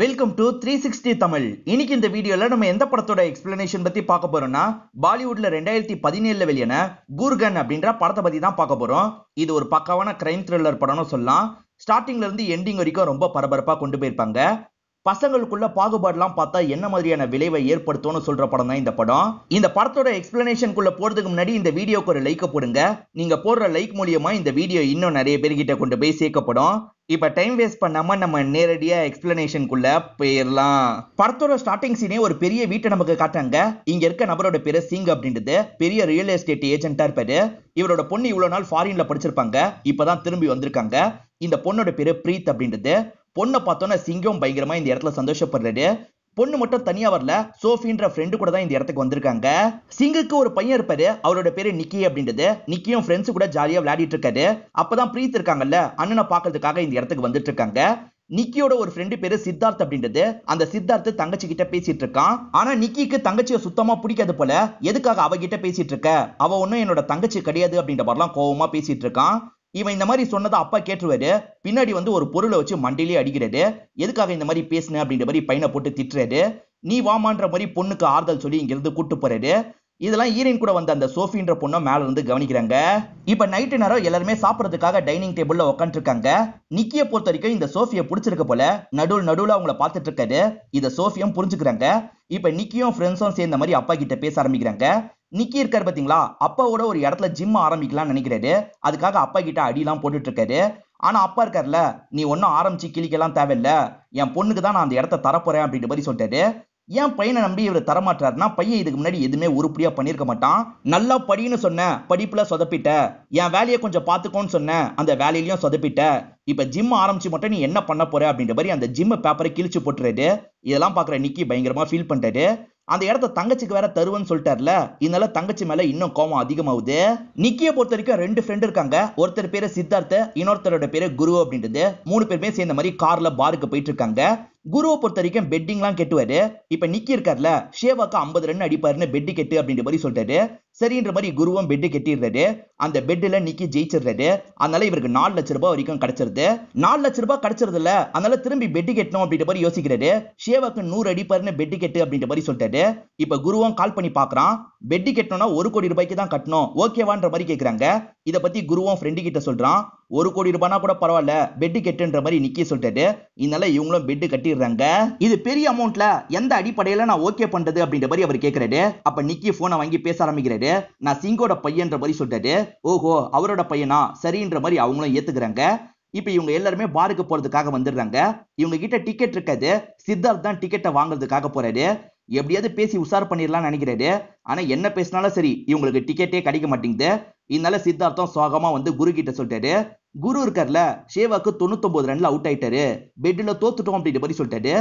welcome to three sixty Tamil இன்னைக்கு இந்த வீடியோல நம்ம எந்த படத்தோட எக்ஸ்பிளனேஷன் பத்தி பார்க்க போறோம்னா பாலிவுட்ல ரெண்டாயிரத்தி பதினேழுல வெளியான கூர்கன் அப்படின்ற படத்தை பத்தி தான் பார்க்க போறோம் இது ஒரு பக்காவான கிரைம் த்ரில்லர் படம்னு சொல்லலாம் ஸ்டார்டிங்ல இருந்து எண்டிங் வரைக்கும் ரொம்ப பரபரப்பா கொண்டு போயிருப்பாங்க பசங்களுக்குள்ள பாகுபாடுலாம் பார்த்தா என்ன மாதிரியான விளைவை ஏற்படுத்தும்னு சொல்ற படம் தான் இந்த படம் இந்த படத்தோட எக்ஸ்பிளனேஷனுக்குள்ள போறதுக்கு முன்னாடி இந்த வீடியோக்கு ஒரு லைக் போடுங்க நீங்க போடுற லைக் மூலியமா இந்த வீடியோ இன்னும் நிறைய பேர்கிட்ட கொண்டு போய் சேர்க்கப்படும் இப்ப டைம் வேஸ்ட் பண்ணாம நம்ம நேரடியா எக்ஸ்பிளனேஷனுக்குள்ள போயிடலாம் படத்தோட ஸ்டார்டிங் சீனே ஒரு பெரிய வீட்டை நமக்கு காட்டாங்க இங்க இருக்க நபரோட பேரு சிங் அப்படின்றது பெரிய ரியல் எஸ்டேட் ஏஜென்டா இருப்பாரு இவரோட பொண்ணு இவ்வளவு நாள் ஃபாரின்ல படிச்சிருப்பாங்க இப்பதான் திரும்பி வந்திருக்காங்க இந்த பொண்ணோட பேரு பிரீத் அப்படின்றது பொண்ணை பார்த்தோன்னா சிங்கம் பயங்கரமா இந்த இடத்துல சந்தோஷப்படுறாரு பொண்ணு மட்டும் தனியா வரல சோஃபின்ற ஃப்ரெண்டு கூட தான் இந்த இடத்துக்கு வந்திருக்காங்க சிங்குக்கு ஒரு பையன் இருப்பாரு அவரோட பேரு நிக்கி அப்படின்றது நிக்கியும் ஃப்ரெண்ட்ஸ் கூட ஜாலியா விளையாடிட்டு இருக்காரு அப்பதான் பிரீத் இருக்காங்கல்ல அண்ணனை பாக்குறதுக்காக இந்த இடத்துக்கு வந்துட்டு இருக்காங்க நிக்கியோட ஒரு ஃப்ரெண்டு பேரு சித்தார்த் அப்படின்றது அந்த சித்தார்த்து தங்கச்சி கிட்ட பேசிட்டு இருக்கான் ஆனா நிக்கிக்கு தங்கச்சியை சுத்தமா பிடிக்காது போல எதுக்காக அவகிட்ட பேசிட்டு இருக்க அவ ஒன்னும் என்னோட தங்கச்சி கிடையாது அப்படின்ற மாதிரிலாம் கோவமா பேசிட்டு இருக்கான் இவன் இந்த மாதிரி சொன்னதை அப்பா கேட்டுருவாரு பின்னாடி வந்து ஒரு பொருளை வச்சு மண்டிலேயே அடிக்கிறாரு எதுக்காக இந்த மாதிரி பேசுன அப்படின்ற மாதிரி பையனை போட்டு திட்டுறாரு நீ வாமான்ற மாதிரி பொண்ணுக்கு ஆறுதல் சொல்லி இங்கிருந்து கூட்டு போறாரு இதெல்லாம் ஈரின் கூட வந்த அந்த சோஃபின்ற பொண்ணை மேல இருந்து கவனிக்கிறாங்க இப்ப நைட்டு நேரம் எல்லாருமே சாப்பிடறதுக்காக டைனிங் டேபிள்ல இருக்காங்க நிக்கிய பொறுத்த வரைக்கும் இந்த சோஃபியை பிடிச்சிருக்க போல நடுவில் நடுவில் அவங்கள பார்த்துட்டு இருக்காரு இதை சோஃபியும் புரிஞ்சுக்கிறாங்க இப்ப நிக்கியும் ஃப்ரெண்ட்ஸும் சேர்ந்த மாதிரி அப்பா கிட்ட பேச ஆரம்பிக்கிறாங்க நிக்கி இருக்கார் பார்த்தீங்களா அப்பாவோட ஒரு இடத்துல ஜிம் ஆரம்பிக்கலாம்னு நினைக்கிறாரு அதுக்காக அப்பா கிட்ட அடியெல்லாம் போட்டுட்டு இருக்காரு ஆனா அப்பா இருக்கார்ல நீ ஒன்னும் ஆரம்பிச்சு கிளிக்கலாம் தேவையில்ல என் பொண்ணுக்கு தான் நான் அந்த இடத்த தரப்போறேன் அப்படின்ற மாதிரி சொல்லிட்டாரு ஏன் பையனை நம்பி இவர் தரமாட்டாருன்னா பையன் இதுக்கு முன்னாடி எதுவுமே உருப்படியா பண்ணிருக்க மாட்டான் நல்லா படின்னு சொன்ன படிப்புல சொதப்பிட்ட என் வேலையை கொஞ்சம் பாத்துக்கோன்னு சொன்ன அந்த வேலையிலயும் சொதப்பிட்ட இப்ப ஜிம் ஆரம்பிச்சு மட்டும் நீ என்ன பண்ண போற அப்படின்ற மாதிரி அந்த ஜிம் பேப்பரை கிழிச்சு போட்டுறது இதெல்லாம் பாக்குற நிக்கி பயங்கரமா ஃபீல் பண்றது அந்த இடத்த தங்கச்சிக்கு வேற தருவன்னு சொல்லிட்டார்ல இதனால தங்கச்சி மேல இன்னும் கோபம் அதிகமாகுது நிக்கிய பொறுத்த வரைக்கும் ரெண்டு ஃப்ரெண்ட் இருக்காங்க ஒருத்தர் பேரு சித்தார்த்த இன்னொருத்தரோட பேரு குரு அப்படின்றது மூணு பேருமே சேர்ந்த மாதிரி கார்ல பாருக்கு போயிட்டு இருக்காங்க குருவை பொறுத்த வரைக்கும் பெட்டிங்லாம் கெட்டுவாரு இப்ப நிக்கி இருக்கார்ல ஷேவாக்கு ஐம்பது ரன் அடிப்பாருன்னு பெட்டி கெட்டு அப்படின்ற மாதிரி சொல்லிட்டாரு சரின்ற மாதிரி குருவும் பெட்டு கெட்டிடுறது அந்த பெட்டில் நிக்கி ஜெயிச்சிடுறது அதனால இவருக்கு நாலு லட்ச ரூபாய் வரைக்கும் கிடைச்சிருது நாலு லட்ச ரூபாய் கிடைச்சிருது இல்ல அதனால திரும்பி பெட்டு கட்டணும் அப்படின்ற மாதிரி யோசிக்கிறாரு ஷேவாக்கு நூறு அடிப்பாருன்னு பெட்டு கெட்டு அப்படின்ற மாதிரி சொல்றாரு இப்ப குருவும் கால் பண்ணி பாக்குறான் பெட்டு கட்டணும்னா ஒரு கோடி ரூபாய்க்கு தான் கட்டணும் ஓகேவான்ற மாதிரி கேக்குறாங்க இதை பத்தி குருவும் ஃப்ரெண்டு கிட்ட சொல்றான் ஒரு கோடி ரூபாய்னா கூட பரவாயில்ல பெட்டு கெட்டுன்ற மாதிரி நிக்கி சொல்லிட்டாரு இதனால இவங்களும் பெட்டு கட்டிடுறாங்க இது பெரிய அமௌண்ட்ல எந்த அடிப்படையில நான் ஓகே பண்றது அப்படின்ற மாதிரி அவர் கேக்குறாரு அப்ப நிக்கி போனை வாங்கி பேச ஆரம்பிக்கிறாரு சொல்லிட்டாரு நான் சிங்கோட பையன்ற மாதிரி சொல்லிட்டாரு ஓஹோ அவரோட பையனா சரின்ற மாதிரி அவங்களும் ஏத்துக்கிறாங்க இப்ப இவங்க எல்லாருமே பாருக்கு போறதுக்காக வந்துடுறாங்க இவங்க கிட்ட டிக்கெட் இருக்காது சித்தார்த் தான் டிக்கெட்டை வாங்குறதுக்காக போறாரு எப்படியாவது பேசி உஷார் பண்ணிடலாம்னு நினைக்கிறாரு ஆனா என்ன பேசினாலும் சரி இவங்களுக்கு டிக்கெட்டே கிடைக்க மாட்டேங்குது இதனால சித்தார்த்தம் சோகமா வந்து குரு கிட்ட சொல்லிட்டாரு குரு இருக்கார்ல ஷேவாக்கு தொண்ணூத்தொன்பது ரன்ல அவுட் ஆயிட்டாரு பெட்ல தோத்துட்டோம் அப்படின்ற மாதிரி சொல்லிட்டாரு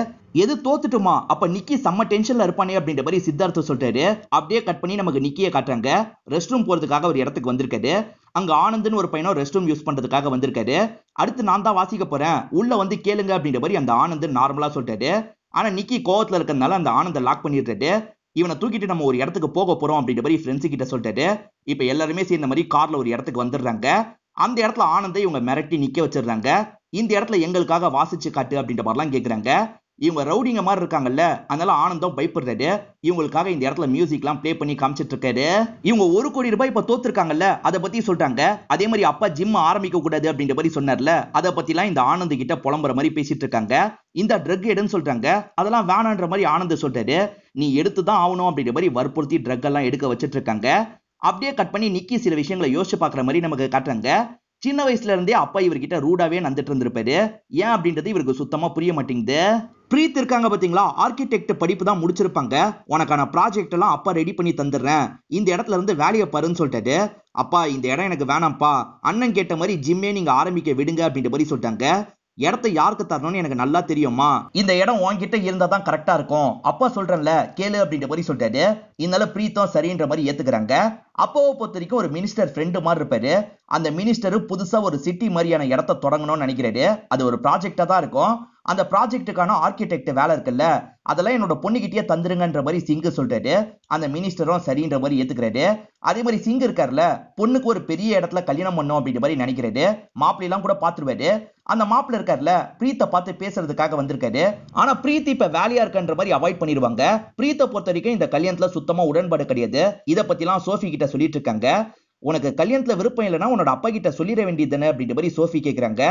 எது தோத்துட்டுமா அப்ப நிக்கி செம்ம டென்ஷன்ல இருப்பானே அப்படின்ற மாதிரி சித்தார்த்த சொல்லிட்டாரு அப்படியே கட் பண்ணி நமக்கு நிக்கிய காட்டுறாங்க ரெஸ்ட் ரூம் போறதுக்காக ஒரு இடத்துக்கு வந்திருக்காரு அங்க ஆனந்த்னு ஒரு பையனும் ரெஸ்ட் ரூம் யூஸ் பண்றதுக்காக வந்திருக்காரு அடுத்து நான் தான் வாசிக்க போறேன் உள்ள வந்து கேளுங்க அப்படின்ற மாதிரி அந்த ஆனந்த் நார்மலா சொல்லிட்டாரு ஆனா நிக்கி கோவத்துல இருக்கிறதுனால அந்த ஆனந்த லாக் பண்ணிடுறாரு இவனை தூக்கிட்டு நம்ம ஒரு இடத்துக்கு போக போறோம் அப்படின்ற மாதிரி ஃப்ரெண்ட்ஸ் கிட்ட சொல்லிட்டாரு இப்ப எல்லாருமே சேர்ந்த மாதிரி கார்ல ஒரு இடத்துக்கு வந்துடுறாங்க அந்த இடத்துல ஆனந்தை இவங்க மிரட்டி நிக்க வச்சிடுறாங்க இந்த இடத்துல எங்களுக்காக வாசிச்சு காட்டு அப்படின்ற மாதிரிலாம் கேட்குறாங்க இவங்க ரவுடிங்க மாதிரி இருக்காங்கல்ல அதனால ஆனந்தம் பயப்படுறாரு இவங்களுக்காக இந்த இடத்துல மியூசிக்லாம் ப்ளே பண்ணி காமிச்சிட்டு இருக்காரு இவங்க ஒரு கோடி ரூபாய் இப்போ தோத்துருக்காங்கல்ல அதை பத்தி சொல்றாங்க அதே மாதிரி அப்பா ஜிம் ஆரம்பிக்க கூடாது அப்படின்ற மாதிரி சொன்னார்ல அதை பத்திலாம் இந்த ஆனந்த கிட்ட புலம்புற மாதிரி பேசிட்டு இருக்காங்க இந்த ட்ரக் எடுன்னு சொல்றாங்க அதெல்லாம் வேணான்ற மாதிரி ஆனந்த சொல்றாரு நீ எடுத்து தான் ஆகணும் அப்படின்ற மாதிரி வற்புறுத்தி ட்ரக் எல்லாம் எடுக்க வச்சிட்டு இருக்காங்க அப்படியே கட் பண்ணி நிக்கி சில விஷயங்களை யோசிச்சு பார்க்குற மாதிரி நமக்கு காட்டுறாங்க சின்ன வயசுல இருந்தே அப்பா இவர்கிட்ட ரூடாவே நடந்துட்டு இருந்திருப்பாரு ஏன் அப்படின்றது இவருக்கு சுத்தமா புரிய மாட்டேங்குது பிரீத் இருக்காங்க பாத்தீங்களா ஆர்கிடெக்ட் படிப்பு தான் முடிச்சிருப்பாங்க உனக்கான ப்ராஜெக்ட் எல்லாம் அப்பா ரெடி பண்ணி தந்துடுறேன் இந்த இடத்துல இருந்து வேலையை பாருன்னு சொல்லிட்டாரு அப்பா இந்த இடம் எனக்கு வேணாம்ப்பா அண்ணன் கேட்ட மாதிரி ஜிம்மே நீங்க ஆரம்பிக்க விடுங்க அப்படின்ற மாதிரி சொல்லிட்டாங்க இடத்த யாருக்கு தரணும்னு எனக்கு நல்லா தெரியுமா இந்த இடம் உன்கிட்ட இருந்தா தான் கரெக்டா இருக்கும் அப்பா சொல்றேன்ல கேளு அப்படின்ற மாதிரி சொல்லிட்டாரு இதனால பிரீத்தம் சரின்ற மாதிரி ஏத்துக்கிறாங்க அப்போவை பொறுத்த வரைக்கும் ஒரு மினிஸ்டர் ஃப்ரெண்டு மாதிரி இருப்பாரு அந்த மினிஸ்டர் புதுசா ஒரு சிட்டி மாதிரியான இடத்த தொடங்கணும்னு நினைக்கிறாரு அது ஒரு ப்ராஜெக்டா தான் இருக்கும் அந்த ப்ராஜெக்ட்டுக்கான ஆர்கிடெக்ட் வேலை இருக்குல்ல அதெல்லாம் என்னோட பொண்ணுகிட்டயே தந்துருங்கன்ற மாதிரி சிங்கு சொல்றாரு அந்த மினிஸ்டரும் சரின்ற மாதிரி ஏத்துக்கிறாரு அதே மாதிரி சிங்கு இருக்கார்ல பொண்ணுக்கு ஒரு பெரிய இடத்துல கல்யாணம் பண்ணும் அப்படின்ற மாதிரி நினைக்கிறாரு எல்லாம் கூட பாத்துருவாரு அந்த மாப்பிள்ள இருக்கார்ல பிரீத்தை பார்த்து பேசுறதுக்காக வந்திருக்காரு ஆனா பிரீத்தி இப்ப வேலையா இருக்கன்ற மாதிரி அவாய்ட் பண்ணிடுவாங்க பிரீத்தை பொறுத்த வரைக்கும் இந்த கல்யாணத்துல சுத்தமா உடன்பாடு கிடையாது இதை பத்திலாம் சோஃபி கிட்ட கிட்ட சொல்லிட்டு இருக்காங்க உனக்கு கல்யாணத்துல விருப்பம் இல்லைன்னா உன்னோட அப்பா கிட்ட சொல்லிட வேண்டியது தானே அப்படின்ற மாதிரி சோஃபி கேட்குறாங்க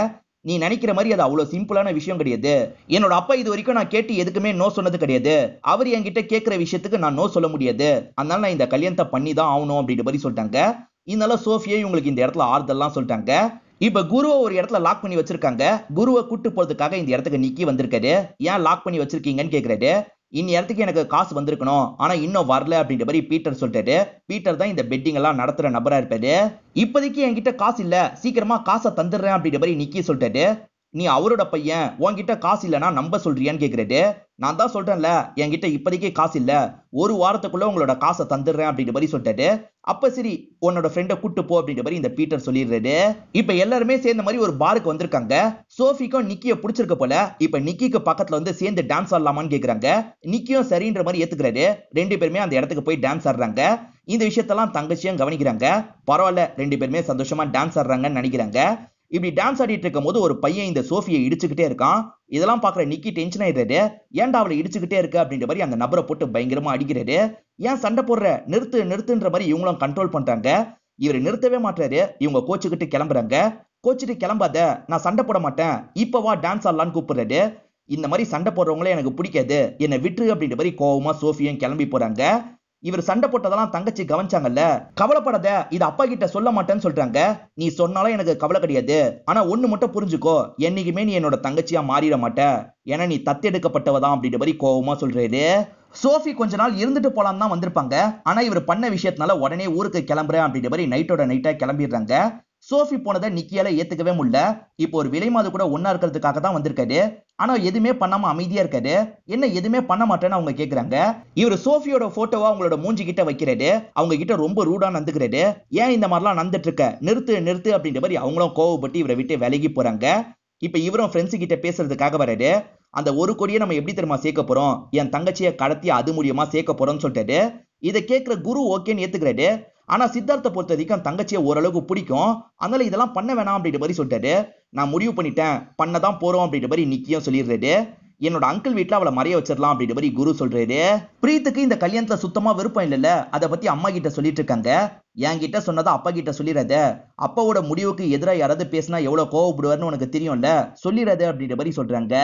நீ நினைக்கிற மாதிரி அது அவ்வளோ சிம்பிளான விஷயம் கிடையாது என்னோட அப்பா இது வரைக்கும் நான் கேட்டு எதுக்குமே நோ சொன்னது கிடையாது அவர் என்கிட்ட கேட்குற விஷயத்துக்கு நான் நோ சொல்ல முடியாது அதனால நான் இந்த கல்யாணத்தை பண்ணி தான் ஆகணும் அப்படின்ற மாதிரி சொல்லிட்டாங்க இதனால சோஃபியே இவங்களுக்கு இந்த இடத்துல ஆறுதல்லாம் சொல்லிட்டாங்க இப்ப குருவை ஒரு இடத்துல லாக் பண்ணி வச்சிருக்காங்க குருவை கூட்டு போறதுக்காக இந்த இடத்துக்கு நிக்கி வந்திருக்காரு ஏன் லாக் பண்ணி வச்சிருக்கீங்கன்னு கேக்குறாரு இந்நேரத்துக்கு எனக்கு காசு வந்திருக்கணும் ஆனா இன்னும் வரல அப்படின்ற மாதிரி பீட்டர் சொல்லிட்டு பீட்டர் தான் இந்த பெட்டிங் எல்லாம் நடத்துற நபரா இருப்பாரு இப்போதைக்கு என்கிட்ட காசு இல்ல சீக்கிரமா காசை தந்துடுறேன் அப்படின்ற மாதிரி நிக்கி சொல்லிட்டு நீ அவரோட பையன் உன்கிட்ட காசு இல்லைன்னா நம்ப சொல்றியான்னு கேட்குறாரு நான் தான் சொல்றேன்ல என்கிட்ட இப்போதைக்கு காசு இல்லை ஒரு வாரத்துக்குள்ள உங்களோட காசை தந்துடுறேன் அப்படின்ற மாதிரி சொல்லிட்டு அப்ப சரி உன்னோட ஃப்ரெண்டை கூட்டு போ அப்படின்ற மாதிரி இந்த பீட்டர் சொல்லிடுறாரு இப்ப எல்லாருமே சேர்ந்த மாதிரி ஒரு பாருக்கு வந்திருக்காங்க சோஃபிக்கும் நிக்கிய பிடிச்சிருக்க போல இப்ப நிக்கிக்கு பக்கத்துல வந்து சேர்ந்து டான்ஸ் ஆடலாமான்னு கேக்குறாங்க நிக்கியும் சரின்ற மாதிரி ஏத்துக்கிறாரு ரெண்டு பேருமே அந்த இடத்துக்கு போய் டான்ஸ் ஆடுறாங்க இந்த விஷயத்தெல்லாம் தங்கச்சியும் கவனிக்கிறாங்க பரவாயில்ல ரெண்டு பேருமே சந்தோஷமா டான்ஸ் ஆடுறாங்கன்னு நினைக்கிறாங்க இப்படி டான்ஸ் ஆடிட்டு இருக்கும் போது ஒரு பையன் இந்த சோஃபியை இடிச்சுக்கிட்டே இருக்கான் இதெல்லாம் பாக்குற நிக்கி டென்ஷன் ஆயிடுறது ஏன்டா அவளை இடிச்சுக்கிட்டே இருக்கு அப்படின்ற மாதிரி அந்த நபரை போட்டு பயங்கரமா அடிக்கிறாரு ஏன் சண்டை போடுற நிறுத்து நிறுத்துன்ற மாதிரி இவங்களும் கண்ட்ரோல் பண்றாங்க இவர் நிறுத்தவே மாட்டாரு இவங்க கோச்சுக்கிட்டு கிளம்புறாங்க கோச்சுட்டு கிளம்பாத நான் சண்டை போட மாட்டேன் இப்போ வா டான்ஸ் ஆடலான்னு கூப்பிடுறது இந்த மாதிரி சண்டை போடுறவங்களே எனக்கு பிடிக்காது என்னை விட்டுரு அப்படின்ற மாதிரி கோவமா சோஃபியும் கிளம்பி போறாங்க இவர் சண்டை போட்டதெல்லாம் தங்கச்சி கவனிச்சாங்கல்ல கவலைப்படாத இது அப்பா கிட்ட சொல்ல மாட்டேன்னு சொல்றாங்க நீ சொன்னாலும் எனக்கு கவலை கிடையாது ஆனா ஒண்ணு மட்டும் புரிஞ்சுக்கோ என்னைக்குமே நீ என்னோட தங்கச்சியா மாறிட மாட்டேன் ஏன்னா நீ தத்தெடுக்கப்பட்டவதான் அப்படின்ற மாதிரி கோபமா சொல்றது சோஃபி கொஞ்ச நாள் இருந்துட்டு போலாம் தான் வந்திருப்பாங்க ஆனா இவர் பண்ண விஷயத்தினால உடனே ஊருக்கு கிளம்புறேன் அப்படின்ற மாதிரி நைட்டோட நைட்டா கிளம்பிடுறாங்க சோஃபி போனதை நிக்கியால ஏத்துக்கவே முடியல இப்போ ஒரு விலை மாது கூட ஒன்னா இருக்கிறதுக்காக தான் வந்திருக்காரு ஆனா எதுவுமே பண்ணாம அமைதியா இருக்காரு என்ன எதுவுமே பண்ண மாட்டேன்னு அவங்க கேக்குறாங்க இவர் சோஃபியோட போட்டோவா அவங்களோட மூஞ்சி கிட்ட வைக்கிறாரு அவங்க கிட்ட ரொம்ப ரூடா நந்துக்கிறாரு ஏன் இந்த மாதிரிலாம் நந்துட்டு இருக்க நிறுத்து நிறுத்து அப்படின்ற மாதிரி அவங்களும் கோவப்பட்டு இவரை விட்டு விலகி போறாங்க இப்ப இவரும் ஃப்ரெண்ட்ஸ் கிட்ட பேசுறதுக்காக வராது அந்த ஒரு கோடியை நம்ம எப்படி தெரியுமா சேர்க்க போறோம் என் தங்கச்சியை கடத்தி அது மூலியமா சேர்க்க போறோம்னு சொல்லிட்டு இதை கேட்கிற குரு ஓகேன்னு ஏத்துக்கிறாரு ஆனா சித்தார்த்த பொறுத்த வரைக்கும் தங்கச்சியை ஓரளவுக்கு பிடிக்கும் அதனால இதெல்லாம் பண்ண வேணாம் அப்படின்ற மாதிரி சொல்லிட்டாரு நான் முடிவு பண்ணிட்டேன் பண்ணதான் போறோம் அப்படின்ற மாதிரி நிக்கியும் சொல்லிடுறாரு என்னோட அங்கிள் வீட்டில் அவளை மறைய வச்சிடலாம் அப்படின்ற மாதிரி குரு சொல்றாரு பிரீத்துக்கு இந்த கல்யாணத்துல சுத்தமா விருப்பம் இல்லைல்ல அதை பத்தி அம்மா கிட்ட சொல்லிட்டு இருக்காங்க என்கிட்ட சொன்னதை அப்பா கிட்ட சொல்லிடுறத அப்பாவோட முடிவுக்கு எதிராக யாராவது பேசினா எவ்வளவு கோவப்படுவார்னு உனக்கு தெரியும்ல சொல்லிடுறத அப்படின்ற மாதிரி சொல்றாங்க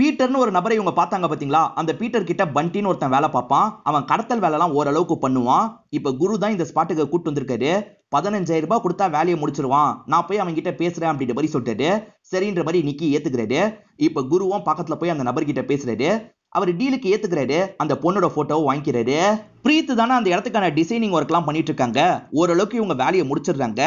பீட்டர்னு ஒரு நபரை இவங்க பார்த்தாங்க பாத்தீங்களா அந்த பீட்டர் கிட்ட பண்டின்னு ஒருத்தன் வேலை பார்ப்பான் அவன் கடத்தல் வேலைலாம் ஓரளவுக்கு பண்ணுவான் இப்ப குரு தான் இந்த ஸ்பாட்டுக்கு கூட்டு வந்திருக்காரு பதினஞ்சாயிரம் ரூபாய் கொடுத்தா வேலையை முடிச்சிருவான் நான் போய் அவன் கிட்ட பேசுறேன் அப்படின்ற மாதிரி சொல்லிட்டு சரின்ற மாதிரி நிக்கி ஏத்துக்கிறாரு இப்ப குருவும் பக்கத்துல போய் அந்த நபர்கிட்ட பேசுறாரு அவர் டீலுக்கு ஏத்துக்கிறாரு அந்த பொண்ணோட போட்டோவை வாங்கிக்கிறாரு பிரீத் தானே அந்த இடத்துக்கான டிசைனிங் ஒர்க் எல்லாம் பண்ணிட்டு இருக்காங்க ஓரளவுக்கு இவங்க வேலையை முடிச்சிடுறாங்க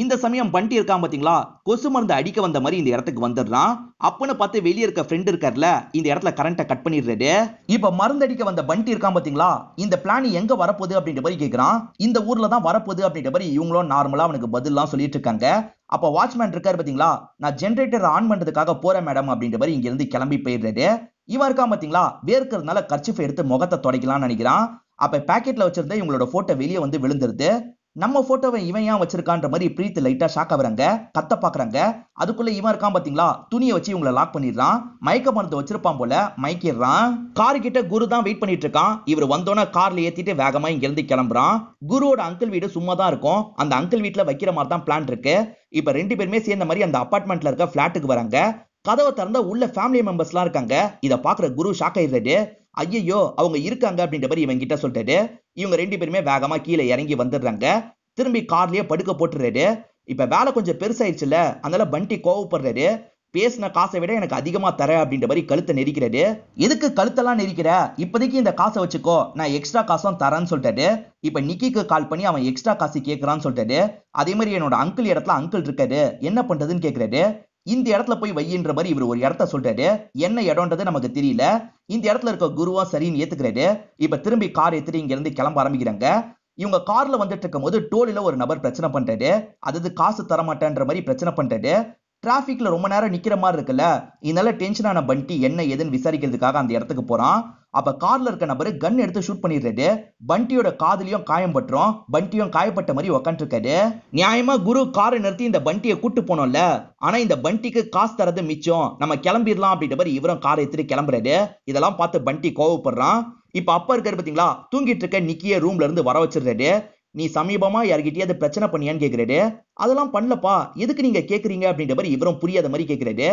இந்த சமயம் பண்டி இருக்கான் பாத்தீங்களா கொசு மருந்து அடிக்க வந்த மாதிரி இந்த இடத்துக்கு வந்துடுறான் அப்பன்னு பார்த்து வெளியே இருக்க ஃப்ரெண்ட் இருக்கார்ல இந்த இடத்துல கரண்ட்டை கட் பண்ணிடுறாரு இப்ப மருந்து அடிக்க வந்த பண்டி இருக்கான் பாத்தீங்களா இந்த பிளான் எங்க வரப்போகுது அப்படின்ற மாதிரி கேட்கிறான் இந்த ஊர்ல தான் வரப்போகுது அப்படின்ற மாதிரி இவங்களும் நார்மலா அவனுக்கு பதிலாம் சொல்லிட்டு இருக்காங்க அப்ப வாட்ச்மேன் இருக்காரு பாத்தீங்களா நான் ஜென்ரேட்டர் ஆன் பண்றதுக்காக போறேன் மேடம் அப்படின்ற மாதிரி இங்க இருந்து கிளம்பி போயிடுறாரு இவன் இருக்கா பாத்தீங்களா வேர்க்கிறதுனால கர்ச்சிஃப் எடுத்து முகத்தை தொடக்கலாம்னு நினைக்கிறான் அப்ப பேக்கெட்ல வச்சிருந்த இவங்களோட போட்டோ வெளியே வந்து விழுந்துருது நம்ம போட்டோவை இவன் ஏன் வச்சிருக்கான்ற மாதிரி பிரீத்து லைட்டா ஷாக் ஆகுறாங்க கத்த பாக்குறாங்க அதுக்குள்ள இவன் இருக்கான் பாத்தீங்களா துணியை வச்சு இவங்களை லாக் பண்ணிடுறான் மயக்க மருந்து வச்சிருப்பான் போல மயக்கிடுறான் கார் கிட்ட குரு தான் வெயிட் பண்ணிட்டு இருக்கான் இவர் வந்தோன்னே கார்ல ஏத்திட்டு வேகமா இங்க இருந்து கிளம்புறான் குருவோட அங்கிள் வீடு சும்மா தான் இருக்கும் அந்த அங்கிள் வீட்டுல வைக்கிற மாதிரி தான் பிளான் இருக்கு இப்ப ரெண்டு பேருமே சேர்ந்த மாதிரி அந்த அப்பார்ட்மெண்ட்ல இருக்க பிளாட்டுக்கு வராங்க கதவை திறந்த உள்ள ஃபேமிலி மெம்பர்ஸ்லாம் இருக்காங்க இதை பாக்குற குரு ஷாக் ஆயிடுறாரு ஐயையோ அவங்க இருக்காங்க அப்படின்ற மாதிரி இவங்க கிட்ட சொல்லிட்டாரு இவங்க ரெண்டு பேருமே வேகமா கீழே இறங்கி வந்துடுறாங்க திரும்பி கார்லயே படுக்க போட்டுறாரு இப்ப வேலை கொஞ்சம் பெருசாயிடுச்சுல அதனால பண்டி கோவப்படுறாரு பேசின காசை விட எனக்கு அதிகமா தர அப்படின்ற மாதிரி கழுத்தை நெரிக்கிறாரு எதுக்கு கழுத்தெல்லாம் நெரிக்கிற இப்போதைக்கு இந்த காசை வச்சுக்கோ நான் எக்ஸ்ட்ரா காசும் தரேன்னு சொல்லிட்டாரு இப்ப நிக்கிக்கு கால் பண்ணி அவன் எக்ஸ்ட்ரா காசு கேட்கறான்னு சொல்லிட்டாரு அதே மாதிரி என்னோட அங்கிள் இடத்துல அங்கிள் இருக்காரு என்ன பண்றதுன்னு கேட்கிறாரு இந்த இடத்துல போய் வையின்ற மாதிரி இவர் ஒரு இடத்த சொல்றாரு என்ன இடம்ன்றது நமக்கு தெரியல இந்த இடத்துல இருக்க குருவா சரின்னு ஏத்துக்கிறாரு இப்ப திரும்பி கார் ஏத்துட்டு இங்க இருந்து கிளம்ப ஆரம்பிக்கிறாங்க இவங்க கார்ல வந்துட்டு இருக்கும் போது டோலில ஒரு நபர் பிரச்சனை பண்றாரு அதாவது காசு தரமாட்டேன்ற மாதிரி பிரச்சனை பண்றாரு டிராஃபிக்கில் ரொம்ப நேரம் நிற்கிற மாதிரி இருக்குல்ல இதனால டென்ஷனான பண்டி என்ன ஏதுன்னு விசாரிக்கிறதுக்காக அந்த இடத்துக்கு போகிறான் அப்போ காரில் இருக்க நபர் கன் எடுத்து ஷூட் பண்ணிடுறாரு பண்டியோட காதலியும் காயம் பட்டுரும் பண்டியும் காயப்பட்ட மாதிரி உக்காந்துருக்காரு நியாயமாக குரு காரை நிறுத்தி இந்த பண்டியை கூட்டு போனோம்ல ஆனால் இந்த பண்டிக்கு காசு தரது மிச்சம் நம்ம கிளம்பிடலாம் அப்படின்ற மாதிரி இவரும் காரை எடுத்துட்டு கிளம்புறாரு இதெல்லாம் பார்த்து பண்டி கோவப்படுறான் இப்போ அப்பா இருக்காரு பார்த்தீங்களா தூங்கிட்டு இருக்க நிக்கிய ரூம்ல இருந்து வர வச்சிருந்தாரு நீ சமீபமா யார்கிட்டயாவது பிரச்சனை பண்ணியான்னு கேட்கிறாரு அதெல்லாம் பண்ணலப்பா எதுக்கு நீங்க கேக்குறீங்க அப்படின்ற மாதிரி இவரும் புரியாத மாதிரி கேட்கிறாரு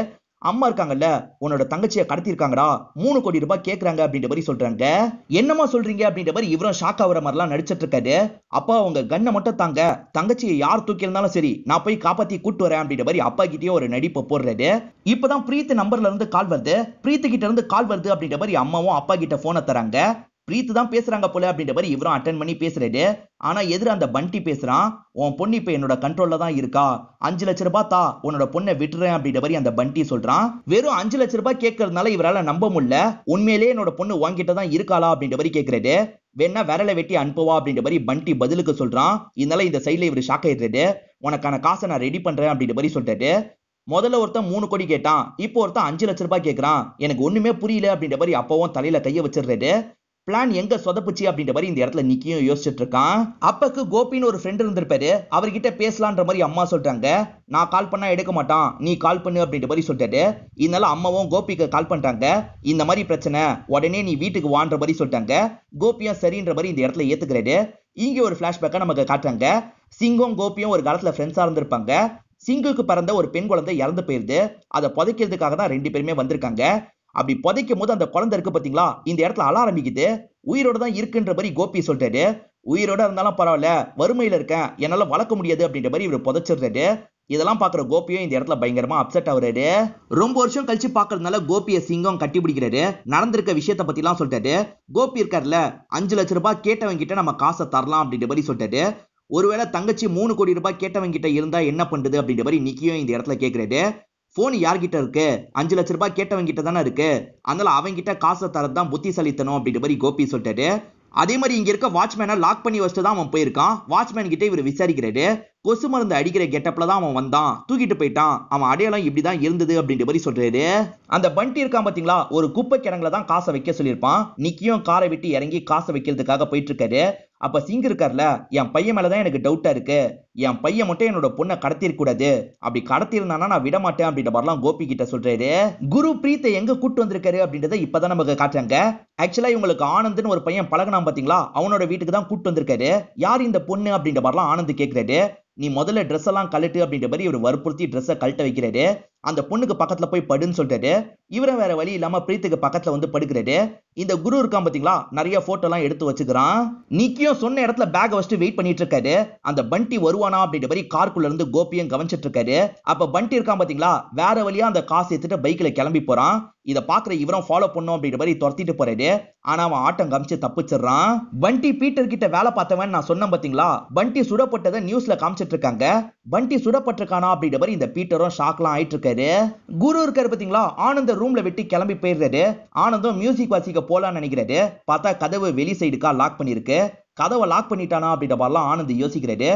அம்மா இருக்காங்கல்ல உன்னோட தங்கச்சியை கடத்திருக்காங்கடா மூணு கோடி ரூபாய் கேட்கறாங்க அப்படின்ற மாதிரி சொல்றாங்க என்னமா சொல்றீங்க அப்படின்ற மாதிரி இவரும் ஷாக் ஆகுற மாதிரிலாம் நடிச்சிட்டு இருக்காரு அப்பா அவங்க கண்ணை மட்டும் தாங்க தங்கச்சியை யார் தூக்கியிருந்தாலும் சரி நான் போய் காப்பாத்தி கூட்டு வரேன் அப்படின்ற மாதிரி அப்பா கிட்டயே ஒரு நடிப்பை போடுறாரு இப்பதான் பிரீத் நம்பர்ல இருந்து கால் வருது பிரீத்து கிட்ட இருந்து கால் வருது அப்படின்ற மாதிரி அம்மாவும் அப்பா கிட்ட போனை தராங்க பிரீத்து தான் பேசுறாங்க போல அப்படின்ற மாதிரி இவரும் அட்டன் பண்ணி பேசுறாரு ஆனா எதிர அந்த பண்டி பேசுறான் உன் பொண்ணு இப்ப என்னோட கண்ட்ரோல்ல தான் இருக்கா அஞ்சு லட்ச ரூபாய் தா உன்னோட பொண்ணை விட்டுறேன் அப்படின்ற மாதிரி அந்த பண்டி சொல்றான் வெறும் அஞ்சு லட்ச ரூபாய் கேட்கறதுனால இவரால நம்ப முடியல உண்மையிலேயே என்னோட பொண்ணு வாங்கிட்ட தான் இருக்காளா அப்படின்ற மாதிரி கேட்கறாரு வேணா விரலை வெட்டி அனுப்புவா அப்படின்ற மாதிரி பண்டி பதிலுக்கு சொல்றான் இதனால இந்த சைட்ல இவர் ஷாக் ஆயிடுறாரு உனக்கான காசை நான் ரெடி பண்றேன் அப்படின்ற மாதிரி சொல்றாரு முதல்ல ஒருத்தன் மூணு கோடி கேட்டான் இப்போ ஒருத்தன் அஞ்சு லட்ச ரூபாய் கேட்கறான் எனக்கு ஒண்ணுமே புரியல அப்படின்ற மாதிரி அப்பவும் தலையில கைய வச்சிடுறாரு பிளான் எங்க சொதப்புச்சு அப்படின்ற மாதிரி இந்த இடத்துல நிக்கியும் யோசிச்சுட்டு இருக்கான் அப்பக்கு கோபின்னு ஒரு ஃப்ரெண்ட் இருந்திருப்பாரு அவர்கிட்ட பேசலான்ற மாதிரி அம்மா சொல்றாங்க நான் கால் பண்ணா எடுக்க மாட்டான் நீ கால் பண்ணு அப்படின்ற மாதிரி சொல்லிட்டாரு இதனால அம்மாவும் கோபிக்கு கால் பண்றாங்க இந்த மாதிரி பிரச்சனை உடனே நீ வீட்டுக்கு வான்ற மாதிரி சொல்லிட்டாங்க கோபியா சரின்ற மாதிரி இந்த இடத்துல ஏத்துக்கிறாரு இங்கே ஒரு ஃபிளாஷ்பேக்கை நமக்கு காட்டுறாங்க சிங்கம் கோபியும் ஒரு காலத்துல ஃப்ரெண்ட்ஸா இருந்திருப்பாங்க சிங்குக்கு பிறந்த ஒரு பெண் குழந்தை இறந்து போயிருது அதை புதைக்கிறதுக்காக தான் ரெண்டு பேருமே வந்திருக்காங்க அப்படி புதைக்கும் போது அந்த குழந்தை இருக்கு பார்த்தீங்களா இந்த இடத்துல அழ ஆரம்பிக்குது உயிரோட தான் இருக்குன்ற மாதிரி கோபி சொல்றாரு உயிரோட இருந்தாலும் பரவாயில்ல வறுமையில இருக்கேன் என்னால் வளர்க்க முடியாது அப்படின்ற மாதிரி இவர் புதைச்சிடுறாரு இதெல்லாம் பார்க்குற கோபியும் இந்த இடத்துல பயங்கரமா அப்செட் ஆகுறாரு ரொம்ப வருஷம் கழிச்சு பார்க்கறதுனால கோபியை சிங்கம் கட்டி பிடிக்கிறாரு நடந்திருக்க விஷயத்த எல்லாம் சொல்லிட்டாரு கோபி இருக்கார்ல அஞ்சு லட்ச ரூபாய் கேட்டவங்க கிட்ட நம்ம காசை தரலாம் அப்படின்ற மாதிரி சொல்லிட்டாரு ஒருவேளை தங்கச்சி மூணு கோடி ரூபாய் கேட்டவங்க கிட்ட இருந்தா என்ன பண்றது அப்படின்ற மாதிரி நிக்கியும் இந்த இடத்துல கேட்கிறாரு ஃபோன் யார்கிட்ட இருக்கு அஞ்சு லட்ச ரூபாய் கேட்டவங்க கிட்ட தானே இருக்கு அதனால அவங்கிட்ட காசை தரது தான் புத்திசாலித்தனம் அப்படின்ற மாதிரி கோபி சொல்லிட்டாரு அதே மாதிரி இங்க இருக்க வாட்ச்மேனை லாக் பண்ணி வச்சுட்டு தான் அவன் போயிருக்கான் வாட்ச்மேன் கிட்ட இவர் விசாரிக்கிறாரு கொசு மருந்து அடிக்கிற கெட்டப்ல தான் அவன் வந்தான் தூக்கிட்டு போயிட்டான் அவன் அடையாளம் இப்படி தான் இருந்தது அப்படின்ற மாதிரி சொல்றாரு அந்த பண்டி இருக்கான் பாத்தீங்களா ஒரு குப்பை கிடங்குல தான் காசை வைக்க சொல்லியிருப்பான் நிக்கியும் காரை விட்டு இறங்கி காசை வைக்கிறதுக்காக போயிட்டு இருக்காரு அப்ப சிங் இருக்கார்ல என் பையன் மேலதான் எனக்கு டவுட்டா இருக்கு என் பையன் மட்டும் என்னோட பொண்ணை கடத்திருக்கூடாது அப்படி கடத்திருந்தானா நான் விட மாட்டேன் அப்படின்ற மாதிரிலாம் கோபி கிட்ட சொல்றாரு குரு பிரீத்தை எங்க கூட்டு வந்திருக்காரு அப்படின்றத இப்பதான் நமக்கு காட்டுறாங்க ஆக்சுவலா இவங்களுக்கு ஆனந்த்னு ஒரு பையன் பழகினா பாத்தீங்களா அவனோட வீட்டுக்கு தான் கூட்டு வந்திருக்காரு யார் இந்த பொண்ணு அப்படின்ற மாதிரிலாம் ஆனந்த் கேட்கிறாரு நீ முதல்ல ட்ரெஸ் எல்லாம் கழட்டு அப்படின்ற மாதிரி இவர் வற்புறுத்தி ட்ரெஸ்ஸை கழட்ட வைக்கிறாரு அந்த பொண்ணுக்கு பக்கத்துல போய் படுன்னு சொல்லிட்டு இவரும் வேற வழி இல்லாம பிரீத்துக்கு பக்கத்துல வந்து படுக்கிறாரு இந்த குரு இருக்கான் பாத்தீங்களா நிறைய போட்டோ எல்லாம் எடுத்து வச்சுக்கிறான் நிக்கியும் சொன்ன இடத்துல பேக் வச்சுட்டு வெயிட் பண்ணிட்டு இருக்காரு அந்த பண்டி வருவானா அப்படின்ற மாதிரி கார்க்குள்ள இருந்து கோபியும் கவனிச்சிட்டு இருக்காரு அப்ப பண்டி இருக்கான் பாத்தீங்களா வேற வழியா அந்த காசு எடுத்துட்டு பைக்ல கிளம்பி போறான் இதை பாக்குற இவரும் ஃபாலோ பண்ணும் அப்படின்ற மாதிரி துரத்திட்டு போறாரு ஆனா அவன் ஆட்டம் கமிச்சு தப்பிச்சிடுறான் பண்டி பீட்டர் கிட்ட வேலை பார்த்தவன் நான் சொன்னேன் பாத்தீங்களா பண்டி சுடப்பட்டதை நியூஸ்ல காமிச்சிட்டு இருக்காங்க பண்டி சுடப்பட்டிருக்கானா அப்படின்ற மாதிரி இந்த பீட்டரும் ஷாக்லாம் ஆயிட்டு இருக்காரு போயிடுறாரு குரு இருக்காரு பாத்தீங்களா ஆனந்த ரூம்ல வெட்டி கிளம்பி போயிடுறாரு ஆனந்தம் மியூசிக் வாசிக்க போலான்னு நினைக்கிறாரு பார்த்தா கதவு வெளி சைடுக்கா லாக் பண்ணிருக்கு கதவை லாக் பண்ணிட்டானா அப்படின்ற ஆனந்த் யோசிக்கிறாரு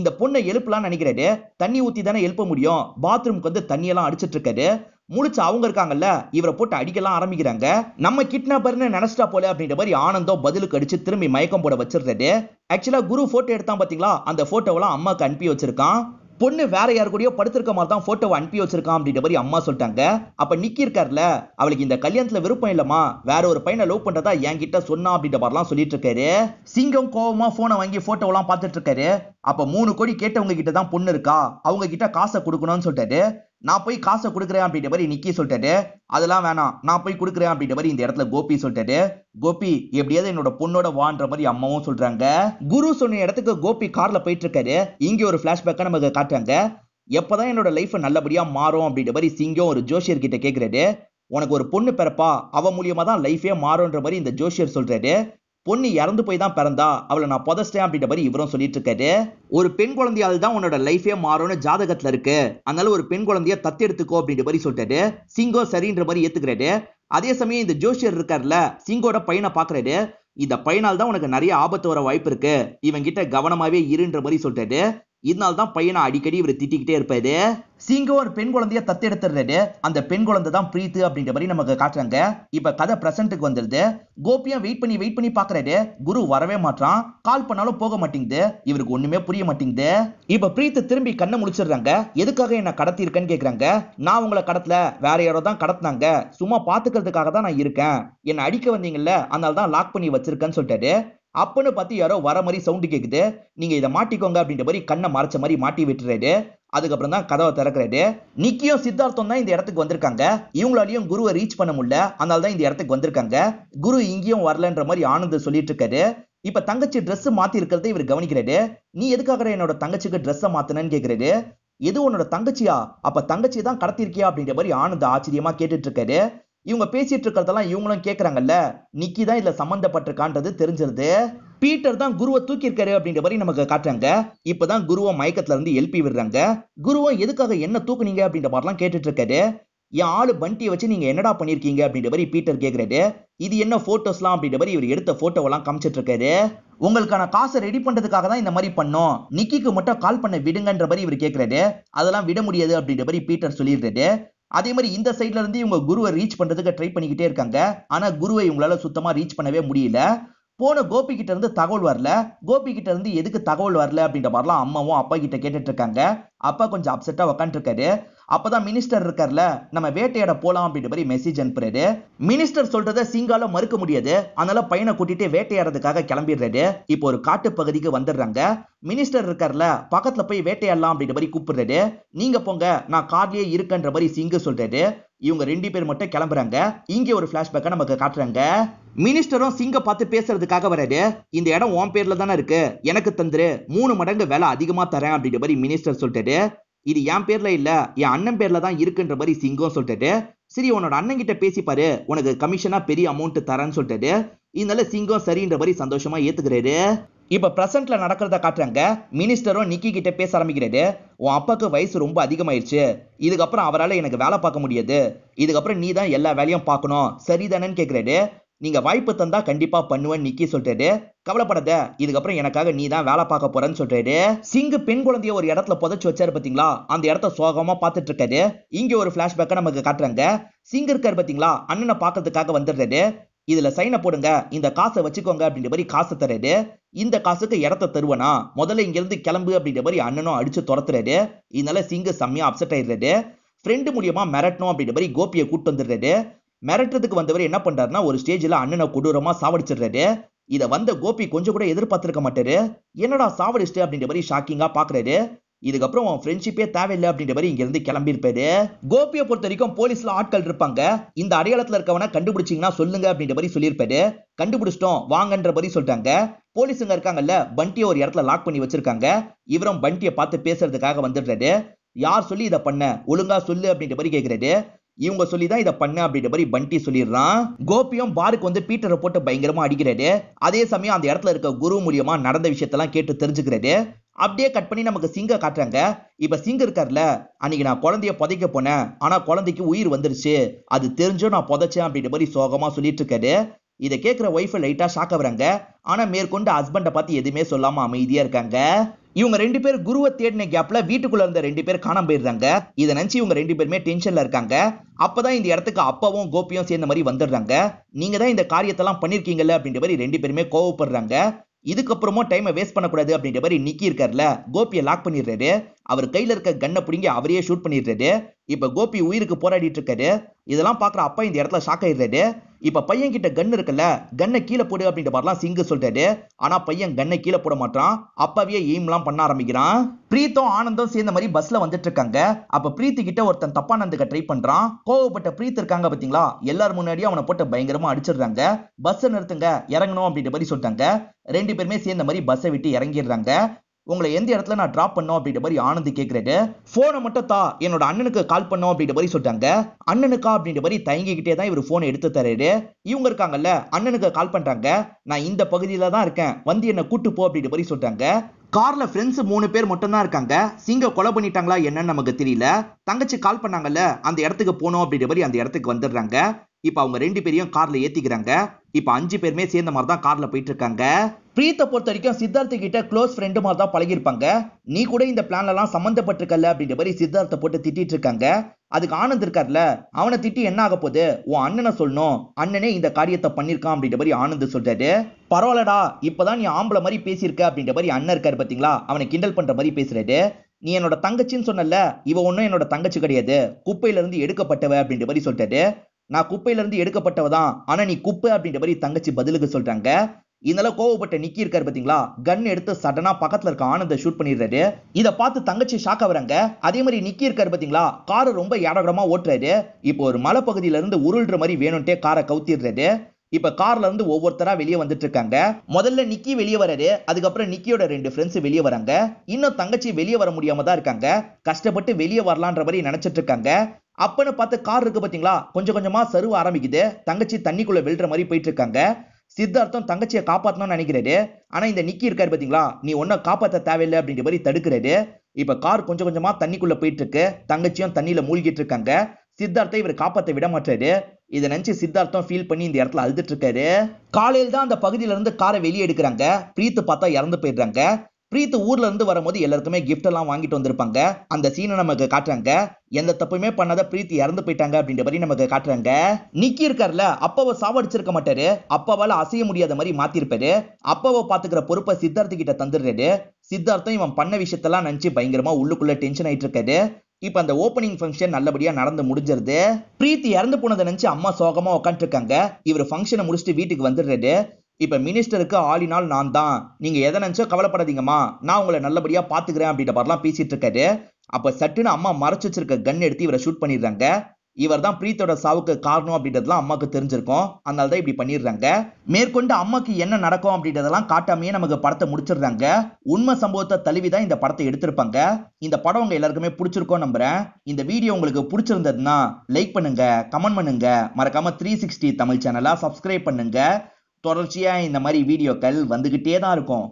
இந்த பொண்ணை எழுப்பலாம் நினைக்கிறாரு தண்ணி ஊத்தி தானே எழுப்ப முடியும் பாத்ரூம்க்கு வந்து தண்ணியெல்லாம் அடிச்சிட்டு இருக்காரு முழிச்சு அவங்க இருக்காங்கல்ல இவரை போட்டு அடிக்கலாம் ஆரம்பிக்கிறாங்க நம்ம கிட்னாப்பர்னு நினைச்சிட்டா போல அப்படின்ற மாதிரி ஆனந்தம் பதிலுக்கு அடிச்சு திரும்பி மயக்கம் போட வச்சிருக்காரு ஆக்சுவலா குரு போட்டோ எடுத்தான் பாத்தீங்களா அந்த போட்டோவெல்லாம் அம்மாக்கு அனுப்பி வச்சிருக்கான் பொண்ணு வேற யார் கூடயோ படுத்திருக்க மாதிரி தான் போட்டோவை அனுப்பி வச்சிருக்கான் அப்படின்ற மாதிரி அம்மா சொல்லிட்டாங்க அப்ப நிக்கி இருக்காருல அவளுக்கு இந்த கல்யாணத்துல விருப்பம் இல்லமா வேற ஒரு பையனை லவ் பண்றதா கிட்ட சொன்னா அப்படின்ற மாதிரிலாம் சொல்லிட்டு இருக்காரு சிங்கம் கோவமா போனை வாங்கி எல்லாம் பார்த்துட்டு இருக்காரு அப்ப மூணு கோடி கேட்டவங்க கிட்ட தான் பொண்ணு இருக்கா அவங்க கிட்ட காசை கொடுக்கணும்னு சொல்லிட்டாரு நான் போய் காசை கொடுக்குறேன் அப்படின்ற மாதிரி நிக்கி சொல்லிட்டு அதெல்லாம் வேணாம் நான் போய் கொடுக்குறேன் அப்படின்ற மாதிரி இந்த இடத்துல கோபி சொல்லிட்டு கோபி எப்படியாவது என்னோட பொண்ணோட வான்ற மாதிரி அம்மாவும் சொல்றாங்க குரு சொன்ன இடத்துக்கு கோபி கார்ல போயிட்டு இருக்காரு இங்கே ஒரு பிளாஷ்பேக்கா நமக்கு காட்டுறாங்க எப்பதான் என்னோட லைஃப் நல்லபடியா மாறும் அப்படின்ற மாதிரி சிங்கம் ஒரு ஜோஷியர் கிட்ட கேட்கிறாரு உனக்கு ஒரு பொண்ணு பிறப்பா அவ மூலியமா தான் லைஃபே மாறும்ன்ற மாதிரி இந்த ஜோஷியர் சொல்றாரு பொண்ணு இறந்து போய் தான் பிறந்தா அவளை நான் புதைச்சிட்டேன் அப்படின்ற மாதிரி இவரும் சொல்லிட்டு இருக்காரு ஒரு பெண் குழந்தையால் தான் உன்னோட லைஃபே மாறும்னு ஜாதகத்துல இருக்கு அதனால ஒரு பெண் குழந்தைய தத்து எடுத்துக்கோ அப்படின்ற மாதிரி சொல்லிட்டாரு சிங்கோ சரின்ற மாதிரி ஏத்துக்கிறாரு அதே சமயம் இந்த ஜோஷியர் இருக்காருல்ல சிங்கோட பையனை பாக்குறாரு இந்த பையனால் தான் உனக்கு நிறைய ஆபத்து வர வாய்ப்பு இருக்கு இவன் கிட்ட கவனமாவே இருன்ற மாதிரி சொல்லிட்டாரு இதனால தான் பையனை அடிக்கடி இவர் திட்டிக்கிட்டே இருப்பாரு சிங்கம் ஒரு பெண் குழந்தைய தத்தெடுத்துறாரு அந்த பெண் குழந்தை தான் பிரீத்து அப்படின்ற மாதிரி நமக்கு காட்டுறாங்க இப்ப கதை பிரசன்ட்டுக்கு வந்துருது கோபியா வெயிட் பண்ணி வெயிட் பண்ணி பாக்குறாரு குரு வரவே மாட்டான் கால் பண்ணாலும் போக மாட்டேங்குது இவருக்கு ஒண்ணுமே புரிய மாட்டேங்குது இப்ப பிரீத்து திரும்பி கண்ணை முடிச்சிடுறாங்க எதுக்காக என்ன கடத்தி இருக்கேன்னு கேக்குறாங்க நான் உங்களை கடத்தல வேற யாரோ தான் கடத்தினாங்க சும்மா பாத்துக்கிறதுக்காக தான் நான் இருக்கேன் என்ன அடிக்க வந்தீங்கல்ல அதனால தான் லாக் பண்ணி வச்சிருக்கேன்னு சொல்லிட்டாரு அப்பன்னு பார்த்து யாரோ வர மாதிரி சவுண்டு கேட்குது நீங்கள் இதை மாட்டிக்கோங்க அப்படின்ற மாதிரி கண்ணை மறைச்ச மாதிரி மாட்டி விட்டுறாரு அதுக்கப்புறம் தான் கதவை திறக்கிறாரு நிக்கியும் சித்தார்த்தம் தான் இந்த இடத்துக்கு வந்திருக்காங்க இவங்களாலையும் குருவை ரீச் பண்ண முடியல அதனால தான் இந்த இடத்துக்கு வந்திருக்காங்க குரு இங்கேயும் வரலன்ற மாதிரி ஆனந்த சொல்லிட்டு இருக்காரு இப்ப தங்கச்சி ட்ரெஸ் மாத்தி இருக்கிறத இவர் கவனிக்கிறாரு நீ எதுக்காக என்னோட தங்கச்சிக்கு ட்ரெஸ்ஸை மாத்தினன்னு கேட்கிறாரு எது உன்னோட தங்கச்சியா அப்ப தங்கச்சி தான் கடத்திருக்கியா அப்படின்ற மாதிரி ஆனந்த் ஆச்சரியமா கேட்டுட்டு இருக்காரு இவங்க பேசிட்டு இருக்கிறதெல்லாம் இவங்களும் கேட்குறாங்கல்ல நிக்கி தான் இதில் சம்மந்தப்பட்டிருக்கான்றது தெரிஞ்சிருது பீட்டர் தான் குருவை தூக்கியிருக்காரு அப்படின்ற மாதிரி நமக்கு காட்டுறாங்க இப்பதான் குருவை மயக்கத்துல இருந்து எழுப்பி விடுறாங்க குருவை எதுக்காக என்ன தூக்குனீங்க அப்படின்ற மாதிரிலாம் கேட்டுட்டு இருக்காரு என் ஆளு பண்டியை வச்சு நீங்க என்னடா பண்ணிருக்கீங்க அப்படின்ற மாதிரி பீட்டர் கேக்குறாரு இது என்ன போட்டோஸ்லாம் அப்படின்ற மாதிரி இவர் எடுத்த போட்டோவெல்லாம் காமிச்சிட்டு இருக்காரு உங்களுக்கான காசை ரெடி பண்றதுக்காக தான் இந்த மாதிரி பண்ணோம் நிக்கிக்கு மட்டும் கால் பண்ண விடுங்கன்ற மாதிரி இவர் கேக்குறாரு அதெல்லாம் விட முடியாது அப்படின்ற மாதிரி பீட்டர் சொல்லிடுறாரு அதே மாதிரி இந்த சைட்ல இருந்து இவங்க குருவை ரீச் பண்றதுக்கு ட்ரை பண்ணிக்கிட்டே இருக்காங்க ஆனா குருவை இவங்களால சுத்தமா ரீச் பண்ணவே முடியல போன கோபி கிட்ட இருந்து தகவல் வரல கோபி கிட்ட இருந்து எதுக்கு தகவல் வரல அப்படின்ற மாதிரிலாம் அம்மாவும் அப்பா கிட்ட கேட்டுட்டு இருக்காங்க அப்பா கொஞ்சம் அப்செட்டா உக்காந்துருக்காரு அப்பதான் மினிஸ்டர் இருக்கார்ல நம்ம வேட்டையாட போலாம் அப்படின்ற மாதிரி மெசேஜ் அனுப்புறாரு மினிஸ்டர் சொல்றத சிங்கால மறுக்க முடியாது அதனால பையனை கூட்டிட்டு வேட்டையாடுறதுக்காக கிளம்பிடுறாரு இப்போ ஒரு காட்டு பகுதிக்கு வந்துடுறாங்க மினிஸ்டர் இருக்கார்ல பக்கத்துல போய் வேட்டையாடலாம் அப்படின்ற மாதிரி கூப்பிடுறாரு நீங்க போங்க நான் கார்லயே இருக்கன்ற மாதிரி சிங்கு சொல்றாரு இவங்க ரெண்டு பேர் மட்டும் கிளம்புறாங்க இங்க ஒரு பிளாஷ்பேக் நமக்கு காட்டுறாங்க மினிஸ்டரும் சிங்க பார்த்து பேசுறதுக்காக வராது இந்த இடம் உன் பேர்ல தானே இருக்கு எனக்கு தந்துரு மூணு மடங்கு விலை அதிகமா தரேன் அப்படின்ற மாதிரி மினிஸ்டர் சொல்லிட்டு இது என் பேர்ல இல்ல என் அண்ணன் பேர்ல தான் இருக்குன்ற மாதிரி சிங்கம் சொல்லிட்டு சரி உன்னோட அண்ணன் கிட்ட பேசிப்பாரு உனக்கு கமிஷனா பெரிய அமௌண்ட் தரேன்னு சொல்லிட்டு இதனால சிங்கம் சரின்ற மாதிரி சந்தோஷமா ஏத்துக்கிறாரு இப்ப பிரசன்ட்ல நடக்கிறத காட்டுறாங்க மினிஸ்டரும் நிக்கி கிட்ட பேச ஆரம்பிக்கிறது உன் அப்பாக்கு வயசு ரொம்ப அதிகமாயிருச்சு இதுக்கப்புறம் அவரால் எனக்கு வேலை பார்க்க முடியாது இதுக்கப்புறம் நீ தான் எல்லா வேலையும் பார்க்கணும் சரிதானன்னு கேட்கறாரு நீங்க வாய்ப்பு தந்தா கண்டிப்பா பண்ணுவேன் நிக்கி சொல்றாரு கவலைப்படாத இதுக்கப்புறம் எனக்காக நீ தான் வேலை பார்க்க போறேன்னு சொல்றாரு சிங்கு பெண் குழந்தைய ஒரு இடத்துல புதைச்சு வச்சாரு பாத்தீங்களா அந்த இடத்த சோகமா பாத்துட்டு இருக்காரு இங்க ஒரு பிளாஷ்பேக்கை நமக்கு காட்டுறாங்க சிங்கு இருக்காரு பாத்தீங்களா அண்ணனை பாக்குறதுக்காக வந்துடுறாரு இதுல சைனை போடுங்க இந்த காசை வச்சுக்கோங்க அப்படின்ற மாதிரி காசை தராரு இந்த காசுக்கு இடத்த தருவனா முதல்ல இங்கிருந்து கிளம்பு அப்படின்ற மாதிரி அண்ணனும் அடிச்சு துரத்துறாரு இதனால சிங்க செம்மையா அப்செட் ஆயிடுறாரு ஃப்ரெண்டு மூலியமா மிரட்டணும் அப்படின்ற மாதிரி கோபியை கூட்டு வந்துடுறாரு மிரட்டுறதுக்கு வந்தவர் என்ன பண்றாருன்னா ஒரு ஸ்டேஜ்ல அண்ணனை கொடூரமா சாவடிச்சிடுறாரு இதை வந்த கோபி கொஞ்சம் கூட எதிர்பார்த்திருக்க மாட்டாரு என்னடா சாவடிச்சிட்டு அப்படின்ற மாதிரி ஷாக்கிங்கா பாக்குறாரு இதுக்கப்புறம் உன் ஃப்ரெண்ட்ஷிப்பே தேவையில்லை அப்படின்ற மாதிரி இங்கிருந்து கிளம்பியிருப்பாரு கோபியை பொறுத்த வரைக்கும் போலீஸ்ல ஆட்கள் இருப்பாங்க இந்த அடையாளத்துல இருக்கவன கண்டுபிடிச்சிங்கன்னா சொல்லுங்க அப்படின்ற மாதிரி சொல்லியிருப்பாரு கண்டுபிடிச்சிட்டோம் வாங்கன்ற மாதிரி சொல்லிட்டாங்க போலீஸுங்க இருக்காங்கல்ல பண்டியை ஒரு இடத்துல லாக் பண்ணி வச்சிருக்காங்க இவரும் பண்டியை பார்த்து பேசுறதுக்காக வந்துடுறாரு யார் சொல்லி இதை பண்ண ஒழுங்கா சொல்லு அப்படின்ற மாதிரி கேட்கிறாரு இவங்க சொல்லி தான் இதை பண்ண அப்படின்ற மாதிரி பண்டி சொல்லிடுறான் கோபியும் பாருக்கு வந்து பீட்டரை போட்டு பயங்கரமா அடிக்கிறாரு அதே சமயம் அந்த இடத்துல இருக்க குரு மூலியமா நடந்த விஷயத்தெல்லாம் கேட்டு தெரிஞ்சுக்கிறாரு அப்படியே கட் பண்ணி நமக்கு சிங்க காட்டுறாங்க இப்ப சிங்க இருக்கார்ல அன்னைக்கு நான் குழந்தைய புதைக்க போனேன் ஆனா குழந்தைக்கு உயிர் வந்துருச்சு அது தெரிஞ்சும் நான் புதைச்சேன் அப்படின்ற மாதிரி சோகமா சொல்லிட்டு இருக்காரு இதை கேட்குற ஒய்ஃபை லைட்டாக ஷாக் ஆகுறாங்க ஆனால் மேற்கொண்டு ஹஸ்பண்டை பார்த்து எதுவுமே சொல்லாமல் அமைதியாக இருக்காங்க இவங்க ரெண்டு பேர் குருவை தேடின கேப்ல வீட்டுக்குள்ள இருந்த ரெண்டு பேர் காணாம போயிருந்தாங்க இதை நினைச்சு இவங்க ரெண்டு பேருமே டென்ஷன்ல இருக்காங்க அப்பதான் இந்த இடத்துக்கு அப்பாவும் கோபியும் சேர்ந்த மாதிரி வந்துடுறாங்க நீங்க தான் இந்த காரியத்தெல்லாம் பண்ணிருக்கீங்கல்ல அப்படின்ற மாதிரி ரெண்டு பேருமே கோவப்படுறாங்க இதுக்கப்புறமும் டைமை வேஸ்ட் பண்ணக்கூடாது அப்படின்ற மாதிரி நிக்கி இருக்கார்ல கோபியை லாக் பண்ணிடுறாரு அவர் கையில இருக்க கண்ணை பிடிங்கி அவரையே ஷூட் பண்ணிடுறாரு இப்ப கோபி உயிருக்கு போராடிட்டு இருக்காரு இதெல்லாம் பாக்குற அப்பா இந்த இடத்துல ஷாக் ஆயிடுறாரு இப்ப பையன் கிட்ட கன் இருக்குல்ல கண்ணை கீழே போடு அப்படின்ட்டு மாதிரிலாம் சிங்கு சொல்லிட்டாரு ஆனா பையன் கண்ணை கீழே போட மாட்டான் அப்பவே எய்ம்லாம் பண்ண ஆரம்பிக்கிறான் பிரீத்தும் ஆனந்தும் சேர்ந்த மாதிரி பஸ்ல வந்துட்டு இருக்காங்க அப்ப பிரீத்து கிட்ட ஒருத்தன் தப்பா நடந்துக்க ட்ரை பண்றான் கோவப்பட்ட பிரீத் இருக்காங்க பாத்தீங்களா எல்லாரும் முன்னாடியும் அவனை போட்டு பயங்கரமா அடிச்சிடுறாங்க பஸ் நிறுத்துங்க இறங்கணும் அப்படின்ற மாதிரி சொல்லிட்டாங்க ரெண்டு பேருமே சேர்ந்த மாதிரி பஸ்ஸை விட்டு இறங்கிடுறாங்க உங்களை எந்த இடத்துல நான் டிராப் பண்ணோம் அப்படின்ற மாதிரி ஆனந்த் கேட்கிறாரு போனை மட்டும் தா என்னோட அண்ணனுக்கு கால் பண்ணோம் அப்படின்ற மாதிரி சொல்றாங்க அண்ணனுக்கா அப்படின்ற மாதிரி தயங்கிக்கிட்டே தான் இவர் போனை எடுத்து தராரு இவங்க இருக்காங்கல்ல அண்ணனுக்கு கால் பண்றாங்க நான் இந்த பகுதியில தான் இருக்கேன் வந்து என்ன கூட்டு போ அப்படின்ற மாதிரி சொல்றாங்க கார்ல ஃப்ரெண்ட்ஸ் மூணு பேர் மட்டும் தான் இருக்காங்க சிங்க கொலை பண்ணிட்டாங்களா என்னன்னு நமக்கு தெரியல தங்கச்சி கால் பண்ணாங்கல்ல அந்த இடத்துக்கு போனோம் அப்படின்ற மாதிரி அந்த இடத்துக்கு வந்துடுறாங்க இப்ப அவங்க ரெண்டு பேரையும் கார்ல ஏத்திக்கிறாங்க இப்ப அஞ்சு பேருமே சேர்ந்த மாதிரி தான் கார்ல போயிட்டு இருக்காங்க பிரீத்தை பொறுத்த வரைக்கும் சித்தார்த்த கிட்ட க்ளோஸ் ஃப்ரெண்டு மாதிரி தான் பழகிருப்பாங்க நீ கூட இந்த பிளான்ல எல்லாம் சம்மந்தப்பட்டிருக்கல அப்படின்ற மாதிரி சித்தார்த்த போட்டு திட்டிட்டு இருக்காங்க அதுக்கு ஆனந்த் இருக்கார்ல அவனை திட்டி என்ன ஆக போகுது உன் அண்ணனை சொல்லணும் அண்ணனே இந்த காரியத்தை பண்ணிருக்கான் அப்படின்ற மாதிரி ஆனந்த் சொல்றாரு பரவாயில்லடா இப்பதான் நீ ஆம்பளை மாதிரி பேசியிருக்க அப்படின்ற மாதிரி அண்ணன் இருக்காரு பாத்தீங்களா அவனை கிண்டல் பண்ற மாதிரி பேசுறாரு நீ என்னோட தங்கச்சின்னு சொன்னல இவ ஒன்னும் என்னோட தங்கச்சி கிடையாது குப்பையில இருந்து எடுக்கப்பட்டவ அப்படின்ற மாதிரி சொல்லிட்டாரு நான் இருந்து எடுக்கப்பட்டவ தான் ஆனா நீ குப்பை அப்படின்ற மாதிரி தங்கச்சி பதிலுக்கு சொல்றாங்க இதனால கோவப்பட்ட நிக்கி இருக்காரு பாத்தீங்களா கன் எடுத்து சடனா பக்கத்துல இருக்க ஆனந்த ஷூட் பண்ணிடுறாரு இதை பார்த்து தங்கச்சி ஷாக் வராங்க அதே மாதிரி நிக்கி இருக்காரு பாத்தீங்களா காரை ரொம்ப ஏடகடமா ஓட்டுறாரு இப்போ ஒரு மலைப்பகுதியில இருந்து உருள்ற மாதிரி வேணும்ட்டே காரை கவுத்திடுறாரு இப்ப கார்ல இருந்து ஒவ்வொருத்தரா வெளியே வந்துட்டு இருக்காங்க முதல்ல நிக்கி வெளியே வராரு அதுக்கப்புறம் நிக்கியோட ரெண்டு ஃப்ரெண்ட்ஸ் வெளியே வராங்க இன்னும் தங்கச்சி வெளியே வர முடியாம தான் இருக்காங்க கஷ்டப்பட்டு வெளியே வரலான்ற மாதிரி நினைச்சிட்டு இருக்காங்க அப்பன்னு பார்த்து கார் இருக்கு பார்த்தீங்களா கொஞ்சம் கொஞ்சமாக சருவ ஆரம்பிக்குது தங்கச்சி தண்ணிக்குள்ளே வெல்ற மாதிரி போயிட்டு இருக்காங்க சித்தார்த்தம் தங்கச்சியை காப்பாற்றணும்னு நினைக்கிறாரு ஆனால் இந்த நிக்கி இருக்காரு பார்த்தீங்களா நீ ஒன்றும் காப்பாற்ற தேவையில்லை அப்படின்ற மாதிரி தடுக்கிறாரு இப்போ கார் கொஞ்சம் கொஞ்சமாக தண்ணிக்குள்ளே போயிட்டு இருக்கு தங்கச்சியும் தண்ணியில் மூழ்கிட்டு இருக்காங்க சித்தார்த்தை இவர் காப்பாற்ற விட மாட்டாரு இதை நினைச்சு சித்தார்த்தம் ஃபீல் பண்ணி இந்த இடத்துல அழுதுட்டு இருக்காரு காலையில் தான் அந்த பகுதியில இருந்து காரை வெளியே எடுக்கிறாங்க பிரீத்து பார்த்தா இறந்து போயிடுறாங்க பிரீத் ஊர்ல இருந்து வரும்போது எல்லாருக்குமே கிஃப்ட் எல்லாம் வாங்கிட்டு வந்திருப்பாங்க அந்த சீனை நமக்கு காட்டுறாங்க எந்த தப்புமே பண்ணாத பிரீத்தி இறந்து போயிட்டாங்க அப்படின்ற மாதிரி நமக்கு காட்டுறாங்க நிக்கி இருக்கார்ல அப்பாவை சாவடிச்சிருக்க மாட்டாரு அப்பாவால அசைய முடியாத மாதிரி மாத்திருப்பாரு அப்பாவை பாத்துக்கிற பொறுப்பை சித்தார்த்து கிட்ட தந்துடுறாரு சித்தார்த்தம் இவன் பண்ண விஷயத்தெல்லாம் நினைச்சு பயங்கரமா உள்ளுக்குள்ள டென்ஷன் ஆயிட்டு இருக்காரு இப்ப அந்த ஓப்பனிங் ஃபங்க்ஷன் நல்லபடியா நடந்து முடிஞ்சிருது பிரீத்தி இறந்து போனதை நினைச்சு அம்மா சோகமா உட்காந்துருக்காங்க இவர் ஃபங்க்ஷனை முடிச்சுட்டு வீட்டுக்கு வந்துடுறாரு இப்போ மினிஸ்டருக்கு ஆளினால் நான் தான் நீங்கள் எதை நினச்சோ கவலைப்படாதீங்கம்மா நான் உங்களை நல்லபடியாக பாத்துக்கிறேன் அப்படின்ற மாதிரிலாம் பேசிட்டு இருக்காரு அப்போ சட்டுன்னு அம்மா மறைச்சு வச்சிருக்க கன் எடுத்து இவரை ஷூட் பண்ணிடுறாங்க இவர் தான் பிரீத்தோட சாவுக்கு காரணம் அப்படின்றதுலாம் அம்மாக்கு தெரிஞ்சிருக்கும் அதனால தான் இப்படி பண்ணிடுறாங்க மேற்கொண்டு அம்மாக்கு என்ன நடக்கும் அப்படின்றதெல்லாம் காட்டாமையே நமக்கு படத்தை முடிச்சிடுறாங்க உண்மை சம்பவத்தை தழுவி தான் இந்த படத்தை எடுத்திருப்பாங்க இந்த படம் உங்க எல்லாருக்குமே பிடிச்சிருக்கோம் நம்புறேன் இந்த வீடியோ உங்களுக்கு பிடிச்சிருந்ததுன்னா லைக் பண்ணுங்க கமெண்ட் பண்ணுங்க மறக்காம த்ரீ சிக்ஸ்டி தமிழ் சேனலா சப்ஸ்கிரைப் பண்ணுங்க தொடர்ச்சியாக இந்த மாதிரி வீடியோக்கள் வந்துக்கிட்டே தான் இருக்கும்